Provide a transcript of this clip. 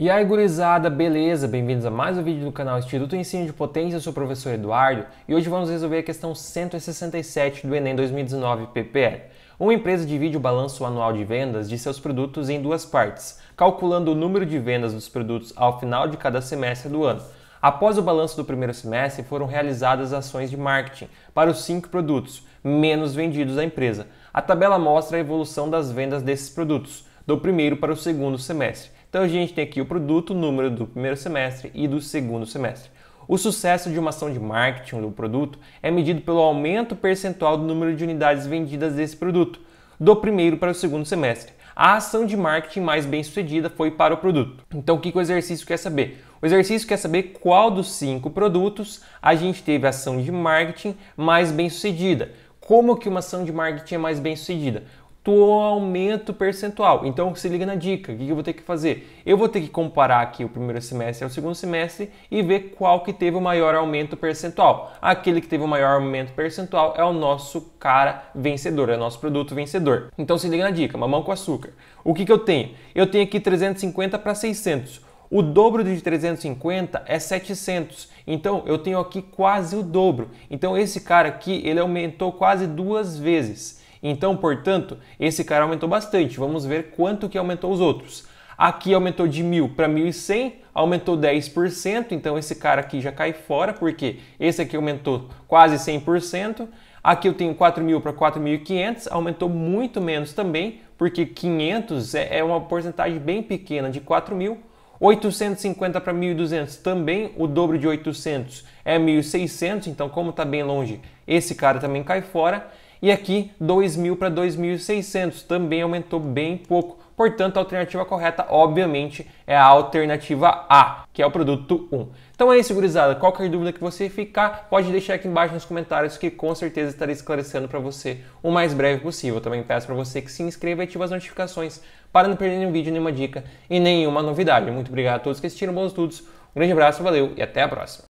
E aí, gurizada, beleza? Bem-vindos a mais um vídeo do canal Instituto Ensino de Potência, eu sou o professor Eduardo e hoje vamos resolver a questão 167 do Enem 2019 PPE. Uma empresa divide o balanço anual de vendas de seus produtos em duas partes, calculando o número de vendas dos produtos ao final de cada semestre do ano. Após o balanço do primeiro semestre, foram realizadas ações de marketing para os cinco produtos menos vendidos da empresa. A tabela mostra a evolução das vendas desses produtos do primeiro para o segundo semestre. Então a gente tem aqui o produto, o número do primeiro semestre e do segundo semestre. O sucesso de uma ação de marketing do produto é medido pelo aumento percentual do número de unidades vendidas desse produto, do primeiro para o segundo semestre. A ação de marketing mais bem sucedida foi para o produto. Então, o que o exercício quer saber? O exercício quer saber qual dos cinco produtos a gente teve a ação de marketing mais bem sucedida. Como que uma ação de marketing é mais bem sucedida? do aumento percentual. Então se liga na dica, o que eu vou ter que fazer? Eu vou ter que comparar aqui o primeiro semestre ao segundo semestre e ver qual que teve o maior aumento percentual. Aquele que teve o maior aumento percentual é o nosso cara vencedor, é o nosso produto vencedor. Então se liga na dica, mamão com açúcar. O que, que eu tenho? Eu tenho aqui 350 para 600. O dobro de 350 é 700. Então eu tenho aqui quase o dobro. Então esse cara aqui, ele aumentou quase duas vezes. Então, portanto, esse cara aumentou bastante. Vamos ver quanto que aumentou os outros. Aqui aumentou de 1.000 para 1.100, aumentou 10%, então esse cara aqui já cai fora, porque esse aqui aumentou quase 100%. Aqui eu tenho 4.000 para 4.500, aumentou muito menos também, porque 500 é, é uma porcentagem bem pequena de 4.000. 850 para 1.200 também, o dobro de 800 é 1.600, então como está bem longe, esse cara também cai fora. E aqui 2.000 para 2.600 também aumentou bem pouco. Portanto, a alternativa correta, obviamente, é a alternativa A, que é o produto 1. Então é isso, gurizada. Qualquer dúvida que você ficar, pode deixar aqui embaixo nos comentários que com certeza estarei esclarecendo para você o mais breve possível. Também peço para você que se inscreva e ative as notificações para não perder nenhum vídeo, nenhuma dica e nenhuma novidade. Muito obrigado a todos que assistiram, bons estudos, um grande abraço, valeu e até a próxima.